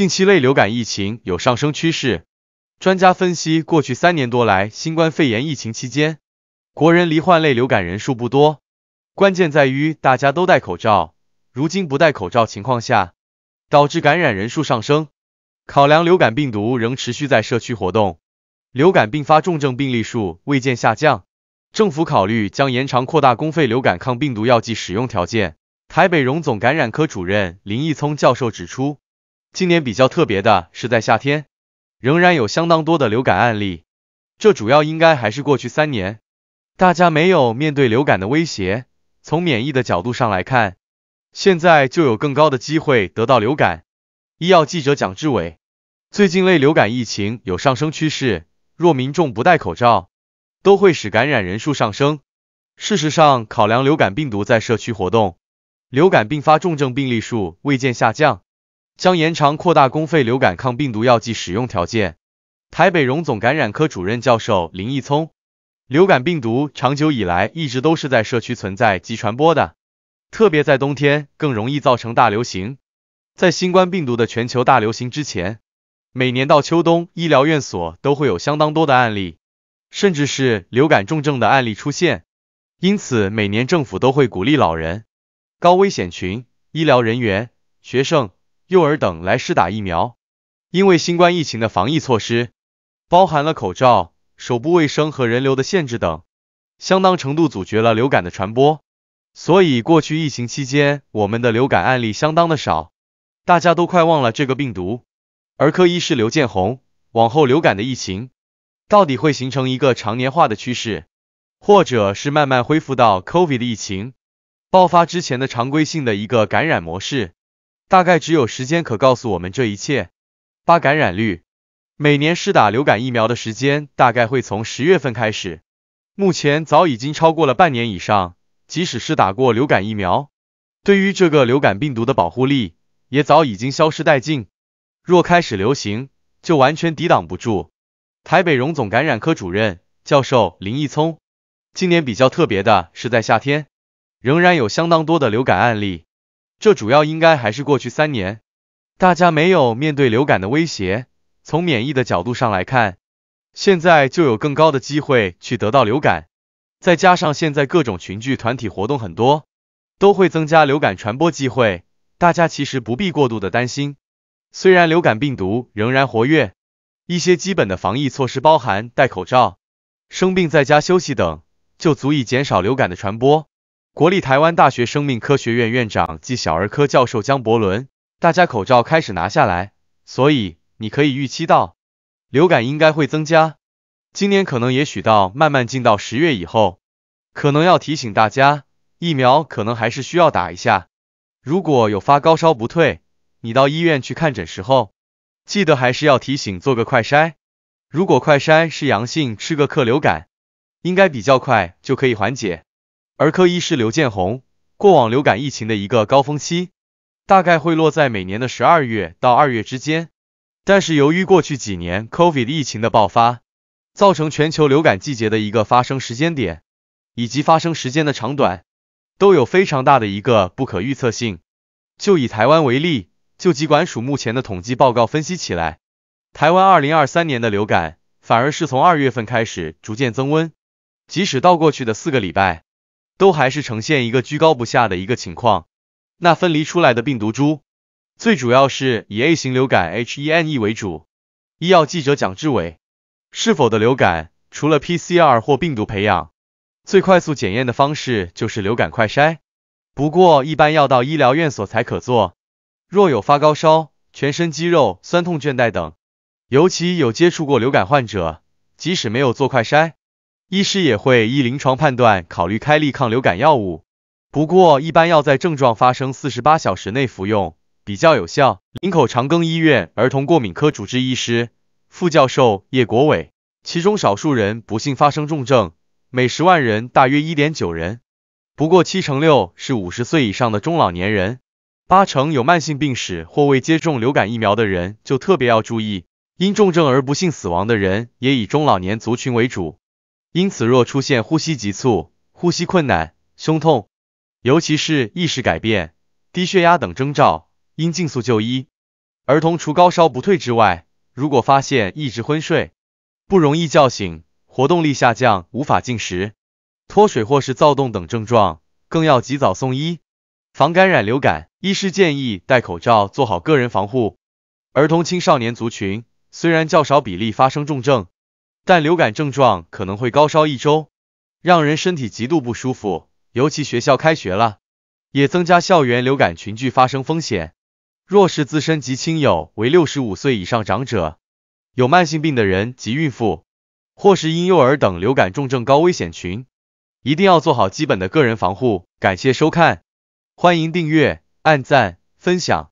近期类流感疫情有上升趋势，专家分析，过去三年多来新冠肺炎疫情期间，国人罹患类流感人数不多，关键在于大家都戴口罩。如今不戴口罩情况下，导致感染人数上升。考量流感病毒仍持续在社区活动，流感并发重症病例数未见下降，政府考虑将延长扩大公费流感抗病毒药剂使用条件。台北荣总感染科主任林义聪教授指出。今年比较特别的是，在夏天仍然有相当多的流感案例，这主要应该还是过去三年大家没有面对流感的威胁，从免疫的角度上来看，现在就有更高的机会得到流感。医药记者蒋志伟，最近类流感疫情有上升趋势，若民众不戴口罩，都会使感染人数上升。事实上，考量流感病毒在社区活动，流感并发重症病例数未见下降。将延长扩大公费流感抗病毒药剂使用条件。台北荣总感染科主任教授林义聪：流感病毒长久以来一直都是在社区存在及传播的，特别在冬天更容易造成大流行。在新冠病毒的全球大流行之前，每年到秋冬，医疗院所都会有相当多的案例，甚至是流感重症的案例出现。因此，每年政府都会鼓励老人、高危险群、医疗人员、学生。幼儿等来试打疫苗，因为新冠疫情的防疫措施包含了口罩、手部卫生和人流的限制等，相当程度阻绝了流感的传播。所以，过去疫情期间，我们的流感案例相当的少，大家都快忘了这个病毒。儿科医师刘建宏，往后流感的疫情到底会形成一个常年化的趋势，或者是慢慢恢复到 COVID 的疫情爆发之前的常规性的一个感染模式？大概只有时间可告诉我们这一切。八感染率，每年施打流感疫苗的时间大概会从十月份开始，目前早已经超过了半年以上。即使是打过流感疫苗，对于这个流感病毒的保护力也早已经消失殆尽。若开始流行，就完全抵挡不住。台北荣总感染科主任教授林义聪，今年比较特别的是在夏天，仍然有相当多的流感案例。这主要应该还是过去三年大家没有面对流感的威胁，从免疫的角度上来看，现在就有更高的机会去得到流感，再加上现在各种群聚团体活动很多，都会增加流感传播机会，大家其实不必过度的担心。虽然流感病毒仍然活跃，一些基本的防疫措施，包含戴口罩、生病在家休息等，就足以减少流感的传播。国立台湾大学生命科学院院长暨小儿科教授江伯伦，大家口罩开始拿下来，所以你可以预期到，流感应该会增加，今年可能也许到慢慢进到十月以后，可能要提醒大家，疫苗可能还是需要打一下。如果有发高烧不退，你到医院去看诊时候，记得还是要提醒做个快筛，如果快筛是阳性，吃个克流感，应该比较快就可以缓解。儿科医师刘建宏，过往流感疫情的一个高峰期，大概会落在每年的十二月到二月之间。但是由于过去几年 COVID 疫情的爆发，造成全球流感季节的一个发生时间点，以及发生时间的长短，都有非常大的一个不可预测性。就以台湾为例，就急管署目前的统计报告分析起来，台湾二零二三年的流感反而是从二月份开始逐渐增温，即使到过去的四个礼拜。都还是呈现一个居高不下的一个情况。那分离出来的病毒株，最主要是以 A 型流感 H1N1 为主。医药记者蒋志伟，是否的流感，除了 PCR 或病毒培养，最快速检验的方式就是流感快筛，不过一般要到医疗院所才可做。若有发高烧、全身肌肉酸痛、倦怠等，尤其有接触过流感患者，即使没有做快筛。医师也会依临床判断考虑开立抗流感药物，不过一般要在症状发生四十八小时内服用比较有效。林口长庚医院儿童过敏科主治医师、副教授叶国伟，其中少数人不幸发生重症，每十万人大约一点九人。不过七成六是五十岁以上的中老年人，八成有慢性病史或未接种流感疫苗的人就特别要注意。因重症而不幸死亡的人也以中老年族群为主。因此，若出现呼吸急促、呼吸困难、胸痛，尤其是意识改变、低血压等征兆，应尽速就医。儿童除高烧不退之外，如果发现一直昏睡、不容易叫醒、活动力下降、无法进食、脱水或是躁动等症状，更要及早送医，防感染流感。医师建议戴口罩，做好个人防护。儿童青少年族群虽然较少比例发生重症。但流感症状可能会高烧一周，让人身体极度不舒服，尤其学校开学了，也增加校园流感群聚发生风险。若是自身及亲友为六十五岁以上长者、有慢性病的人及孕妇，或是婴幼儿等流感重症高危险群，一定要做好基本的个人防护。感谢收看，欢迎订阅、按赞、分享。